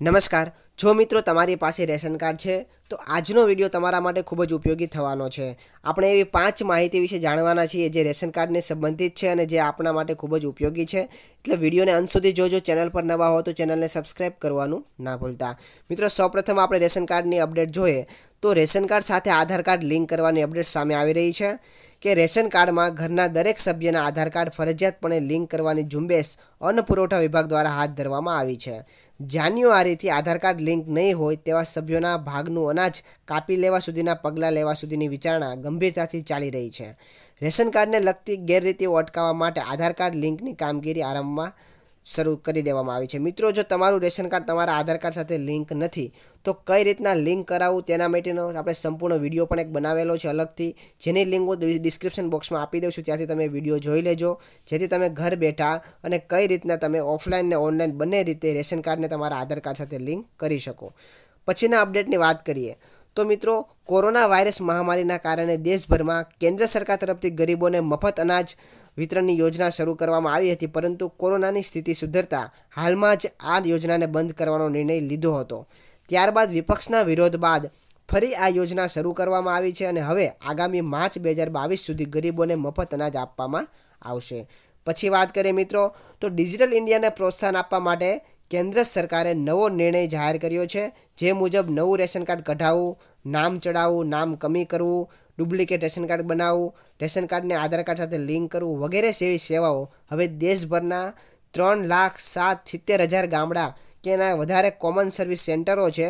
નમસ્કાર જો મિત્રો તમારી પાસે રેશન કાર્ડ છે તો આજનો વિડીયો તમારા માટે ખૂબ જ ઉપયોગી થવાનો છે આપણે એવી પાંચ માહિતી વિશે જાણવાના છીએ જે રેશન કાર્ડને સંબંધિત છે અને જે આપણા માટે ખૂબ જ ઉપયોગી છે એટલે વિડીયોને અંત સુધી જોજો ચેનલ પર નવા હો તો ચેનલને સબસ્ક્રાઈબ કરવાનું ના ભૂલતા મિત્રો સૌપ્રથમ આપણે રેશન કાર્ડની અપડેટ જોઈએ તો રેશન કાર્ડ સાથે આધાર કાર્ડ લિંક કરવાની અપડેટ સામે આવી રહી છે કે રેશન કાર્ડમાં ઘરના દરેક સભ્યના આધાર કાર્ડ ફરજિયાતપણે લિંક કરવાની ઝુંબેશ અન્ન પુરવઠા વિભાગ દ્વારા હાથ ધરવામાં આવી છે જાન્યુઆરીથી આધાર કાર્ડ લિંક નહીં હોય તેવા સભ્યોના ભાગનું અનાજ કાપી લેવા સુધીના પગલાં લેવા સુધીની વિચારણા ગંભીરતાથી ચાલી રહી છે રેશન કાર્ડને લગતી ગેરરીતિઓ અટકાવવા માટે આધાર કાર્ડ લિંકની કામગીરી આરંભમાં શરૂ કરી દેવામાં આવી છે મિત્રો જો તમારું રેશન કાર્ડ તમારા આધાર કાર્ડ સાથે લિંક નથી તો કઈ રીતના લિંક કરાવવું તેના માટેનો આપણે સંપૂર્ણ વિડીયો પણ એક બનાવેલો છે અલગથી જેની લિંક હું ડિસ્ક્રિપ્શન બોક્સમાં આપી દઉં છું ત્યાંથી તમે વિડીયો જોઈ લેજો જેથી તમે ઘર બેઠા અને કઈ રીતના તમે ઓફલાઈન ને ઓનલાઈન બંને રીતે રેશન કાર્ડને તમારા આધાર કાર્ડ સાથે લિંક કરી શકો પછીના અપડેટની વાત કરીએ તો મિત્રો કોરોના વાયરસ મહામારીના કારણે દેશભરમાં કેન્દ્ર સરકાર તરફથી ગરીબોને મફત અનાજ વિતરણની યોજના શરૂ કરવામાં આવી હતી પરંતુ કોરોનાની સ્થિતિ સુધરતા હાલમાં જ આ યોજનાને બંધ કરવાનો નિર્ણય લીધો હતો ત્યારબાદ વિપક્ષના વિરોધ બાદ ફરી આ યોજના શરૂ કરવામાં આવી છે અને હવે આગામી માર્ચ બે હજાર બાવીસ સુધી ગરીબોને મફત અનાજ આપવામાં આવશે પછી વાત કરીએ મિત્રો તો ડિજિટલ ઇન્ડિયાને પ્રોત્સાહન આપવા માટે કેન્દ્ર સરકારે નવો નિર્ણય જાહેર કર્યો છે જે મુજબ નવું રેશન કાર્ડ કઢાવવું નામ ચડાવવું નામ કમી કરવું ડુપ્લિકેટ રેશન કાર્ડ બનાવવું રેશન કાર્ડને આધાર કાર્ડ સાથે લિંક કરવું વગેરે જેવી સેવાઓ હવે દેશભરના ત્રણ લાખ સાત સિત્તેર હજાર ગામડા કે એના વધારે કોમન સર્વિસ સેન્ટરો છે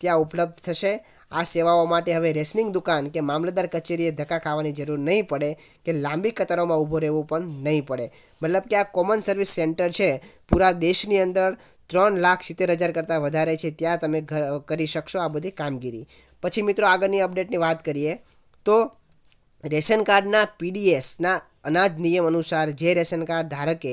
ત્યાં ઉપલબ્ધ થશે આ સેવાઓ માટે હવે રેશનિંગ દુકાન કે મામલતદાર કચેરીએ ધક્કા ખાવાની જરૂર નહીં પડે કે લાંબી કતારોમાં ઊભું રહેવું પણ નહીં પડે મતલબ કે આ કોમન સર્વિસ સેન્ટર છે પૂરા દેશની અંદર ત્રણ લાખ સિત્તેર હજાર કરતાં વધારે છે ત્યાં તમે કરી શકશો આ બધી કામગીરી પછી મિત્રો આગળની અપડેટની વાત કરીએ તો રેશન કાર્ડના પીડીએસના અનાજ નિયમ અનુસાર જે રેશન કાર્ડ ધારકે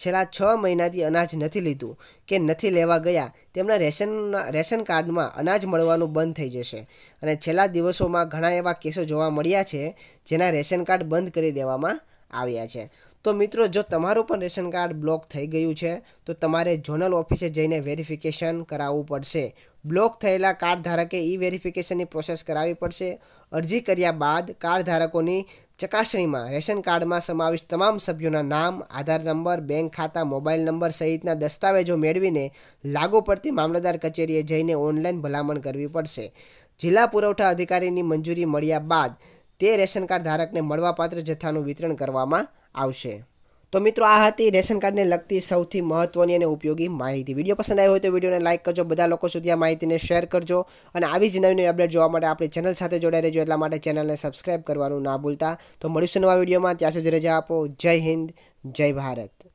છેલ્લા છ મહિનાથી અનાજ નથી લીધું કે નથી લેવા ગયા તેમના રેશન રેશન કાર્ડમાં અનાજ મળવાનું બંધ થઈ જશે અને છેલ્લા દિવસોમાં ઘણા એવા કેસો જોવા મળ્યા છે જેના રેશન કાર્ડ બંધ કરી દેવામાં આવ્યા છે તો મિત્રો જો તમારું પણ રેશન કાર્ડ બ્લોક થઈ ગયું છે તો તમારે ઝોનલ ઓફિસે જઈને વેરિફિકેશન કરાવવું પડશે બ્લોક થયેલા કાર્ડ ધારકે ઈ વેરિફિકેશનની પ્રોસેસ કરાવવી પડશે અરજી કર્યા બાદ કાર્ડ ધારકોની ચકાસણીમાં રેશન કાર્ડમાં સમાવિષ્ટ તમામ સભ્યોના નામ આધાર નંબર બેંક ખાતા મોબાઈલ નંબર સહિતના દસ્તાવેજો મેળવીને લાગુ પડતી મામલતદાર કચેરીએ જઈને ઓનલાઈન ભલામણ કરવી પડશે જિલ્લા પુરવઠા અધિકારીની મંજૂરી મળ્યા બાદ તે રેશન કાર્ડ ધારકને મળવાપાત્ર જથ્થાનું વિતરણ કરવામાં આવશે તો મિત્રો આ હતી રેશન કાર્ડને લગતી સૌથી મહત્વની અને ઉપયોગી માહિતી વિડીયો પસંદ આવ્યો હોય તો વિડીયોને લાઇક કરજો બધા લોકો સુધી આ માહિતીને શેર કરજો અને આવી જ નવી નવી અપડેટ જોવા માટે આપણી ચેનલ સાથે જોડાઈ રહેજો એટલા માટે ચેનલને સબસ્ક્રાઈબ કરવાનું ના ભૂલતા તો મળીશું નવા વિડીયોમાં ત્યાં સુધી રજા આપો જય હિન્દ જય ભારત